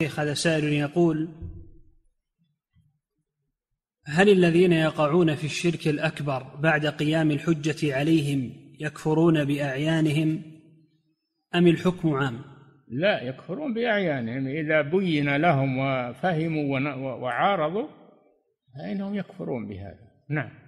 شيخ هذا سائل يقول هل الذين يقعون في الشرك الأكبر بعد قيام الحجة عليهم يكفرون بأعيانهم أم الحكم عام لا يكفرون بأعيانهم إذا بين لهم وفهموا وعارضوا فإنهم يكفرون بهذا نعم